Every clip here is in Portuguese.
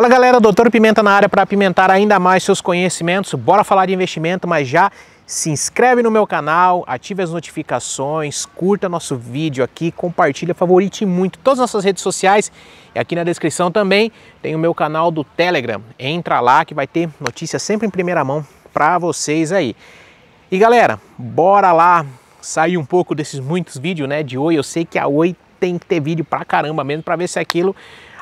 Fala galera, doutor Pimenta na área para apimentar ainda mais seus conhecimentos. Bora falar de investimento, mas já se inscreve no meu canal, ative as notificações, curta nosso vídeo aqui, compartilha, favorite muito todas as nossas redes sociais e aqui na descrição também tem o meu canal do Telegram. Entra lá que vai ter notícia sempre em primeira mão para vocês aí. E galera, bora lá sair um pouco desses muitos vídeos, né, de oi. Eu sei que a oi tem que ter vídeo pra caramba mesmo para ver se aquilo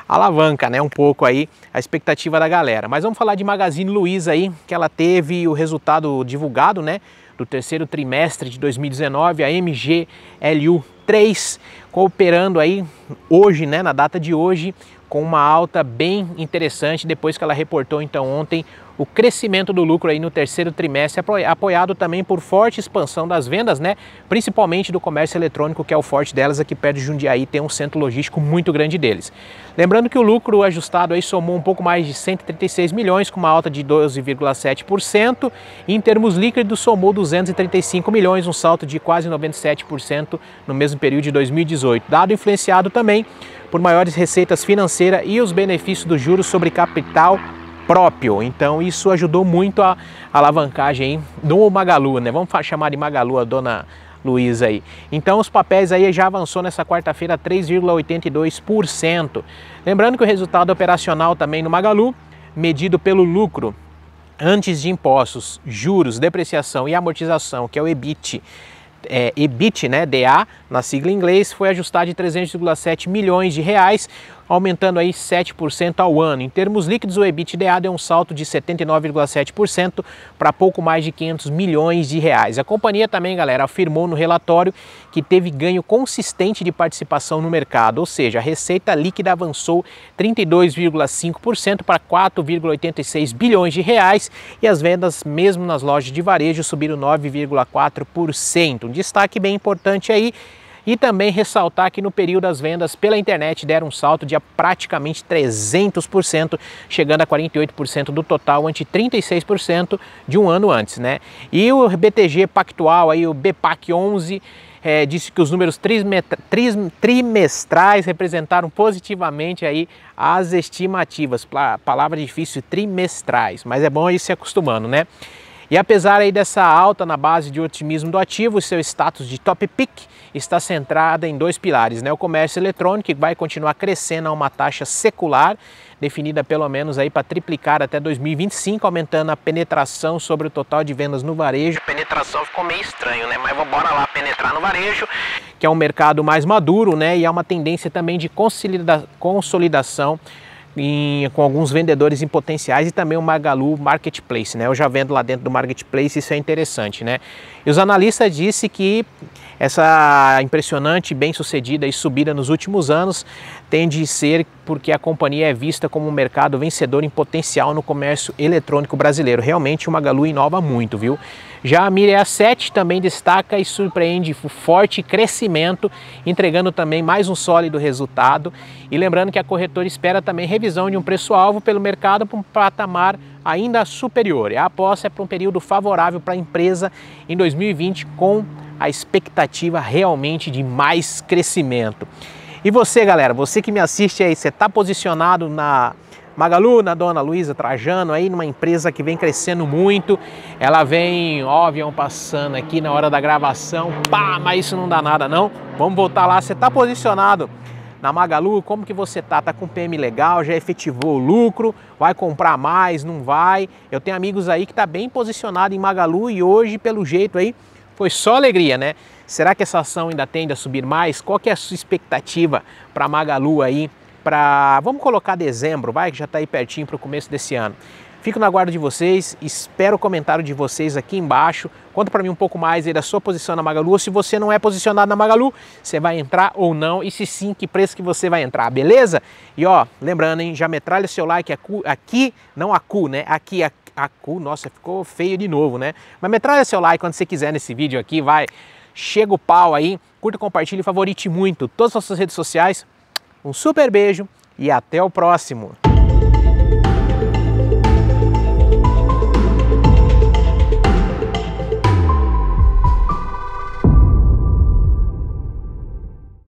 alavanca, né, um pouco aí a expectativa da galera. Mas vamos falar de Magazine Luiza aí, que ela teve o resultado divulgado, né, do terceiro trimestre de 2019, a MGLU 3, cooperando aí hoje, né, na data de hoje, com uma alta bem interessante depois que ela reportou então ontem o crescimento do lucro aí no terceiro trimestre, apoiado também por forte expansão das vendas, né? Principalmente do comércio eletrônico, que é o forte delas, aqui perto de Jundiaí tem um centro logístico muito grande deles. Lembrando que o lucro ajustado aí somou um pouco mais de 136 milhões, com uma alta de 12,7%, em termos líquidos somou 235 milhões, um salto de quase 97% no mesmo período de 2018. Dado influenciado também por maiores receitas financeiras e os benefícios dos juros sobre capital próprio. Então isso ajudou muito a, a alavancagem hein, do Magalu, né? Vamos chamar de Magalu a dona Luiz aí. Então os papéis aí já avançou nessa quarta-feira 3,82%. Lembrando que o resultado operacional também no Magalu, medido pelo lucro antes de impostos, juros, depreciação e amortização, que é o EBIT, é, EBIT, né, DA, na sigla em inglês, foi ajustado de 300,7 milhões de reais, aumentando aí 7% ao ano. Em termos líquidos, o EBITDA deu um salto de 79,7% para pouco mais de 500 milhões de reais. A companhia também, galera, afirmou no relatório que teve ganho consistente de participação no mercado, ou seja, a receita líquida avançou 32,5% para 4,86 bilhões de reais e as vendas, mesmo nas lojas de varejo, subiram 9,4%. Um destaque bem importante aí e também ressaltar que no período as vendas pela internet deram um salto de praticamente 300%, chegando a 48% do total, ante 36% de um ano antes, né? E o BTG Pactual, aí o BPAC 11, é, disse que os números trimestrais representaram positivamente aí as estimativas, palavra difícil, trimestrais, mas é bom ir se acostumando, né? E apesar aí dessa alta na base de otimismo do ativo, seu status de top pick está centrada em dois pilares, né? O comércio eletrônico que vai continuar crescendo a uma taxa secular, definida pelo menos aí para triplicar até 2025, aumentando a penetração sobre o total de vendas no varejo. Penetração ficou meio estranho, né? Mas bora lá penetrar no varejo, que é um mercado mais maduro, né? E há uma tendência também de consolidação em, com alguns vendedores em potenciais e também o Magalu Marketplace, né? Eu já vendo lá dentro do Marketplace, isso é interessante, né? E os analistas disseram que essa impressionante, bem-sucedida e subida nos últimos anos tende a ser porque a companhia é vista como um mercado vencedor em potencial no comércio eletrônico brasileiro. Realmente o Magalu inova muito, viu? Já a Miria 7 é também destaca e surpreende o forte crescimento, entregando também mais um sólido resultado. E lembrando que a corretora espera também revisão de um preço-alvo pelo mercado para um patamar ainda superior. a aposta é para um período favorável para a empresa em 2020 com a expectativa realmente de mais crescimento. E você, galera, você que me assiste aí, você está posicionado na Magalu, na dona Luísa Trajano, aí numa empresa que vem crescendo muito. Ela vem, ó, avião passando aqui na hora da gravação. Pá, mas isso não dá nada não. Vamos voltar lá, você tá posicionado na Magalu, como que você tá? Tá com PM legal, já efetivou o lucro, vai comprar mais, não vai? Eu tenho amigos aí que tá bem posicionado em Magalu e hoje, pelo jeito aí, foi só alegria, né? Será que essa ação ainda tende a subir mais? Qual que é a sua expectativa para Magalu aí para, vamos colocar dezembro, vai, que já está aí pertinho para o começo desse ano. Fico na guarda de vocês, espero o comentário de vocês aqui embaixo. Conta para mim um pouco mais aí da sua posição na Magalu, ou se você não é posicionado na Magalu, você vai entrar ou não, e se sim, que preço que você vai entrar, beleza? E ó, lembrando, hein, já metralha seu like aqui, não a cu, né? Aqui, a cu, nossa, ficou feio de novo, né? Mas metralha seu like quando você quiser nesse vídeo aqui, vai. Chega o pau aí, curta, compartilha e favorite muito todas as suas redes sociais. Um super beijo e até o próximo!